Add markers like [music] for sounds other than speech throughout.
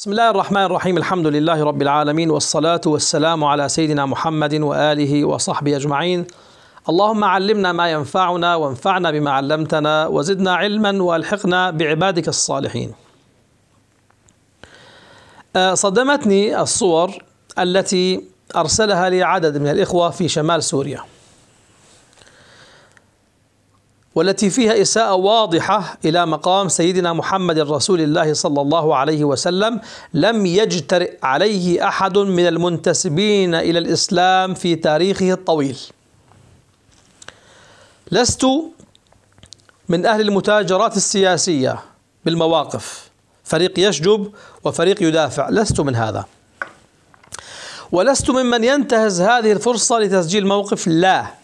بسم الله الرحمن الرحيم الحمد لله رب العالمين والصلاة والسلام على سيدنا محمد وآله وصحبه أجمعين اللهم علمنا ما ينفعنا وانفعنا بما علمتنا وزدنا علما والحقنا بعبادك الصالحين صدمتني الصور التي أرسلها لي عدد من الإخوة في شمال سوريا والتي فيها إساءة واضحة إلى مقام سيدنا محمد رسول الله صلى الله عليه وسلم لم يجترئ عليه أحد من المنتسبين إلى الإسلام في تاريخه الطويل لست من أهل المتاجرات السياسية بالمواقف فريق يشجب وفريق يدافع لست من هذا ولست ممن ينتهز هذه الفرصة لتسجيل موقف لا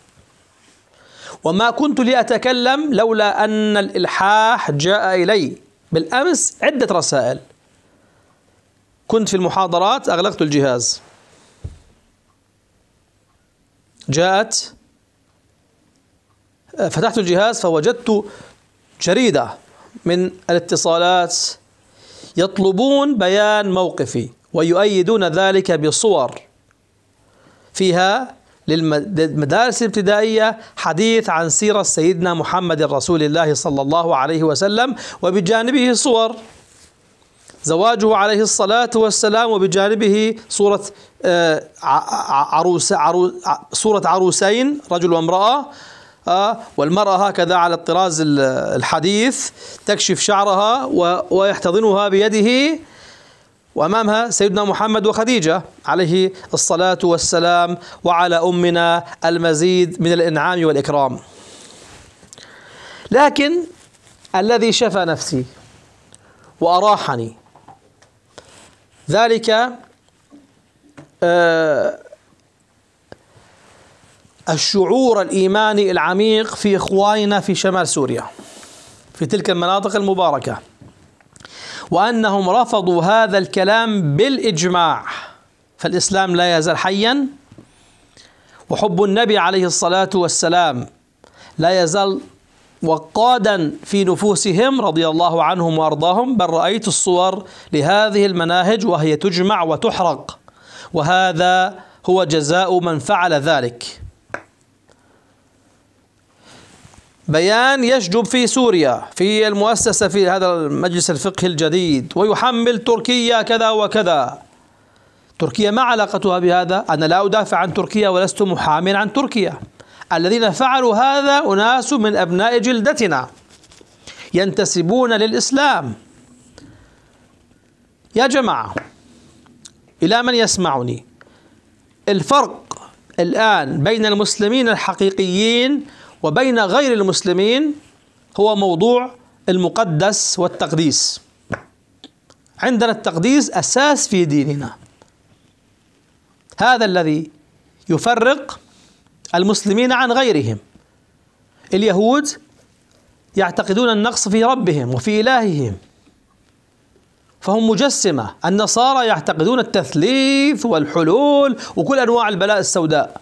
وما كنت لأتكلم لولا أن الإلحاح جاء إلي بالأمس عدة رسائل كنت في المحاضرات أغلقت الجهاز جاءت فتحت الجهاز فوجدت جريدة من الاتصالات يطلبون بيان موقفي ويؤيدون ذلك بصور فيها للمدارس الابتدائية حديث عن سيرة سيدنا محمد رسول الله صلى الله عليه وسلم وبجانبه صور زواجه عليه الصلاة والسلام وبجانبه صورة آه، عروس صورة عروسين رجل وامرأة آه، والمرأة هكذا على الطراز الحديث تكشف شعرها ويحتضنها بيده وأمامها سيدنا محمد وخديجة عليه الصلاة والسلام وعلى أمنا المزيد من الإنعام والإكرام لكن الذي شفى نفسي وأراحني ذلك آه، الشعور الإيماني العميق في إخواننا في شمال سوريا في تلك المناطق المباركة وأنهم رفضوا هذا الكلام بالإجماع فالإسلام لا يزال حيا وحب النبي عليه الصلاة والسلام لا يزال وقادا في نفوسهم رضي الله عنهم وارضاهم بل رايت الصور لهذه المناهج وهي تجمع وتحرق وهذا هو جزاء من فعل ذلك بيان يشجب في سوريا في المؤسسة في هذا المجلس الفقهي الجديد ويحمل تركيا كذا وكذا تركيا ما علاقتها بهذا أنا لا أدافع عن تركيا ولست محاميا عن تركيا الذين فعلوا هذا أناس من أبناء جلدتنا ينتسبون للإسلام يا جماعة إلى من يسمعني الفرق الآن بين المسلمين الحقيقيين وبين غير المسلمين هو موضوع المقدس والتقديس عندنا التقديس أساس في ديننا هذا الذي يفرق المسلمين عن غيرهم اليهود يعتقدون النقص في ربهم وفي إلههم فهم مجسمة النصارى يعتقدون التثليث والحلول وكل أنواع البلاء السوداء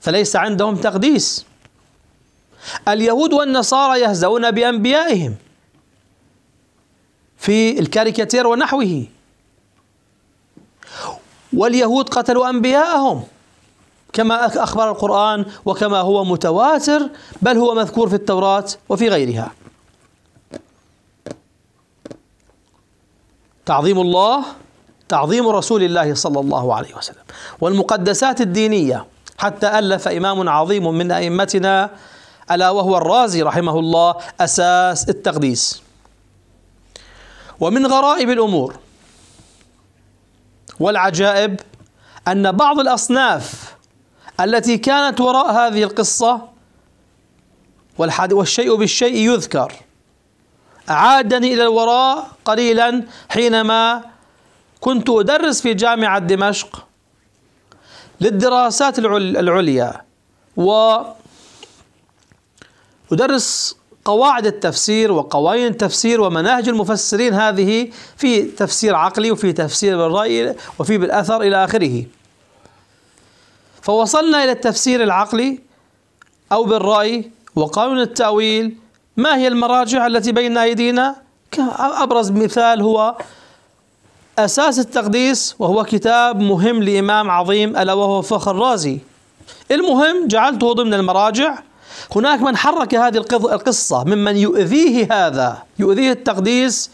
فليس عندهم تقديس اليهود والنصارى يهزؤون بأنبيائهم في الكاريكاتير ونحوه واليهود قتلوا أنبياءهم كما أخبر القرآن وكما هو متواتر بل هو مذكور في التوراة وفي غيرها تعظيم الله تعظيم رسول الله صلى الله عليه وسلم والمقدسات الدينية حتى ألف إمام عظيم من أئمتنا ألا وهو الرازي رحمه الله أساس التقديس ومن غرائب الأمور والعجائب أن بعض الأصناف التي كانت وراء هذه القصة والشيء بالشيء يذكر أعادني إلى الوراء قليلا حينما كنت أدرس في جامعة دمشق للدراسات العليا و أدرس قواعد التفسير وقوانين التفسير ومناهج المفسرين هذه في تفسير عقلي وفي تفسير بالرأي وفي بالأثر إلى آخره فوصلنا إلى التفسير العقلي أو بالرأي وقانون التأويل ما هي المراجع التي بين أيدينا أبرز مثال هو أساس التقديس وهو كتاب مهم لإمام عظيم ألا وهو فخر رازي المهم جعلته ضمن المراجع هناك من حرك هذه القصة ممن يؤذيه هذا يؤذيه التقديس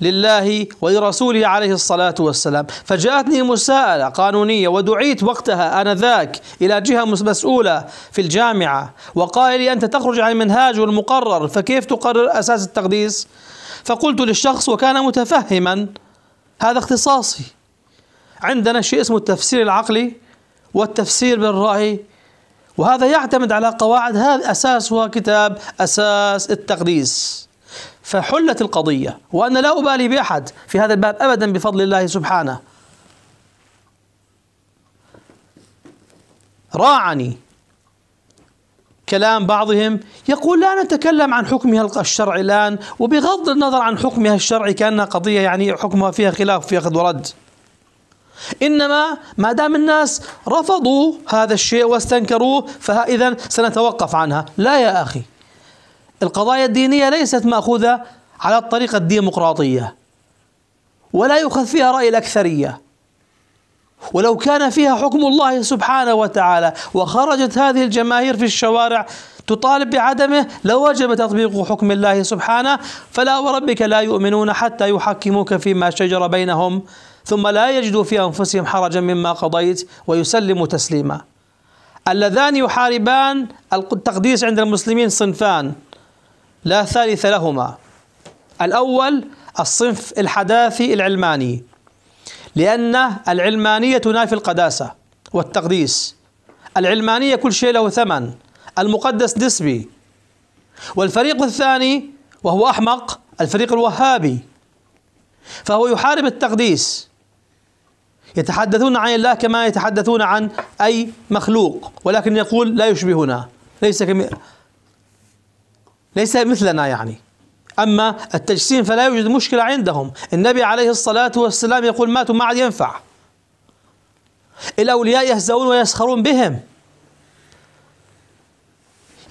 لله ولرسوله عليه الصلاة والسلام فجاءتني مساءلة قانونية ودعيت وقتها أنذاك إلى جهة مسؤولة في الجامعة وقال لي أنت تخرج عن المنهاج والمقرر فكيف تقرر أساس التقديس فقلت للشخص وكان متفهما هذا اختصاصي عندنا شيء اسمه التفسير العقلي والتفسير بالرأي وهذا يعتمد على قواعد هذا أساسها كتاب أساس التقديس فحلت القضية وأنا لا أبالي بأحد في هذا الباب أبدا بفضل الله سبحانه راعني كلام بعضهم يقول لا نتكلم عن حكمها الشرعي الآن وبغض النظر عن حكمها الشرعي كأنها قضية يعني حكمها فيها خلاف في أخذ ورد إنما ما دام الناس رفضوا هذا الشيء واستنكروه فإذا سنتوقف عنها لا يا أخي القضايا الدينية ليست مأخوذة على الطريقة الديمقراطية ولا يؤخذ فيها رأي الأكثرية ولو كان فيها حكم الله سبحانه وتعالى وخرجت هذه الجماهير في الشوارع تطالب بعدمه لوجب تطبيق حكم الله سبحانه فلا وربك لا يؤمنون حتى يحكموك فيما شجر بينهم ثم لا يجدوا في انفسهم حرجا مما قضيت ويسلموا تسليما. اللذان يحاربان التقديس عند المسلمين صنفان لا ثالث لهما. الاول الصنف الحداثي العلماني لأن العلمانية تنافي القداسة والتقديس العلمانية كل شيء له ثمن المقدس نسبي والفريق الثاني وهو أحمق الفريق الوهابي فهو يحارب التقديس يتحدثون عن الله كما يتحدثون عن أي مخلوق ولكن يقول لا يشبهنا ليس كم ليس مثلنا يعني أما التجسيم فلا يوجد مشكلة عندهم النبي عليه الصلاة والسلام يقول ماتوا ما عاد ينفع الأولياء يهزؤون ويسخرون بهم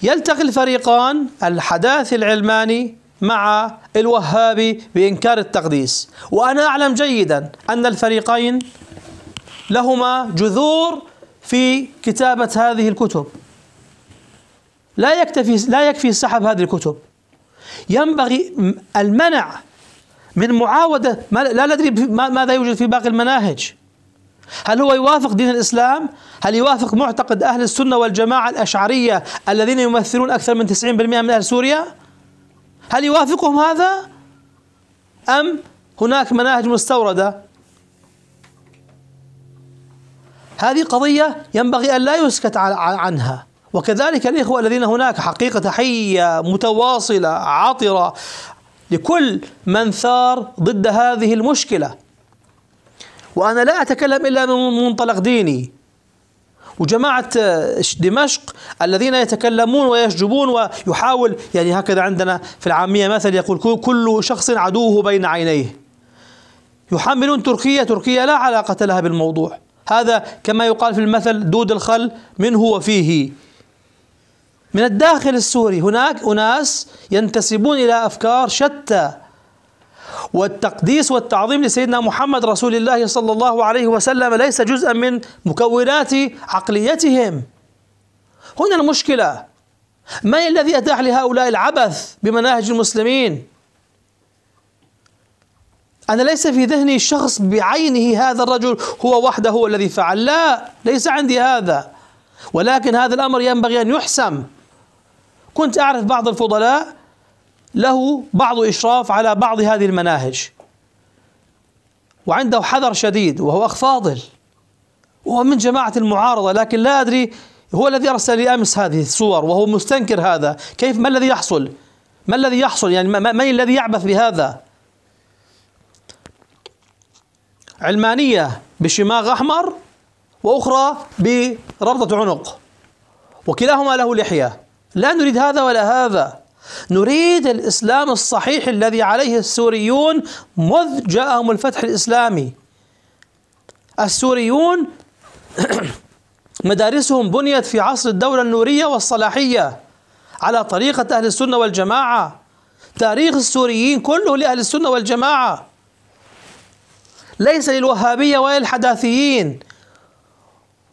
يلتقي الفريقان الحداثي العلماني مع الوهابي بإنكار التقديس وأنا أعلم جيدا أن الفريقين لهما جذور في كتابة هذه الكتب لا يكتفي لا يكفي سحب هذه الكتب ينبغي المنع من معاودة ما لا ندري ماذا يوجد في باقي المناهج هل هو يوافق دين الإسلام؟ هل يوافق معتقد أهل السنة والجماعة الأشعرية الذين يمثلون أكثر من 90% من أهل سوريا؟ هل يوافقهم هذا؟ أم هناك مناهج مستوردة هذه قضية ينبغي أن لا يسكت عنها وكذلك الإخوة الذين هناك حقيقة حية متواصلة عطرة لكل من ثار ضد هذه المشكلة وأنا لا أتكلم إلا من منطلق ديني وجماعة دمشق الذين يتكلمون ويشجبون ويحاول يعني هكذا عندنا في العامية مثل يقول كل شخص عدوه بين عينيه يحملون تركيا تركيا لا علاقة لها بالموضوع هذا كما يقال في المثل دود الخل منه وفيه من الداخل السوري هناك أناس ينتسبون إلى أفكار شتى والتقديس والتعظيم لسيدنا محمد رسول الله صلى الله عليه وسلم ليس جزءا من مكونات عقليتهم هنا المشكله ما الذي اتاح لهؤلاء العبث بمناهج المسلمين أنا ليس في ذهني شخص بعينه هذا الرجل هو وحده هو الذي فعل لا ليس عندي هذا ولكن هذا الأمر ينبغي أن يحسم كنت أعرف بعض الفضلاء له بعض إشراف على بعض هذه المناهج وعنده حذر شديد وهو أخ فاضل وهو من جماعة المعارضة لكن لا أدري هو الذي أرسل لي أمس هذه الصور وهو مستنكر هذا كيف ما الذي يحصل ما الذي يحصل يعني من الذي يعبث بهذا علمانية بشماغ أحمر وأخرى بربطة عنق وكلاهما له لحية لا نريد هذا ولا هذا نريد الإسلام الصحيح الذي عليه السوريون مذ جاءهم الفتح الإسلامي السوريون [clears throat] مدارسهم بنيت في عصر الدولة النورية والصلاحية على طريقة أهل السنة والجماعة تاريخ السوريين كله لأهل السنة والجماعة ليس للوهابية ولا للحداثيين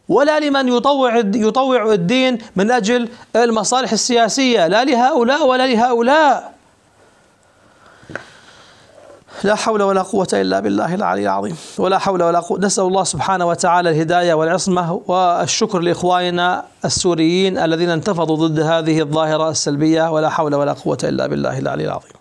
ولا لمن يطوع يطوع الدين من اجل المصالح السياسيه لا لهؤلاء ولا لهؤلاء لا حول ولا قوة إلا بالله العلي العظيم ولا حول ولا قوة نسأل الله سبحانه وتعالى الهداية والعصمة والشكر لإخواننا السوريين الذين انتفضوا ضد هذه الظاهرة السلبية ولا حول ولا قوة إلا بالله العلي العظيم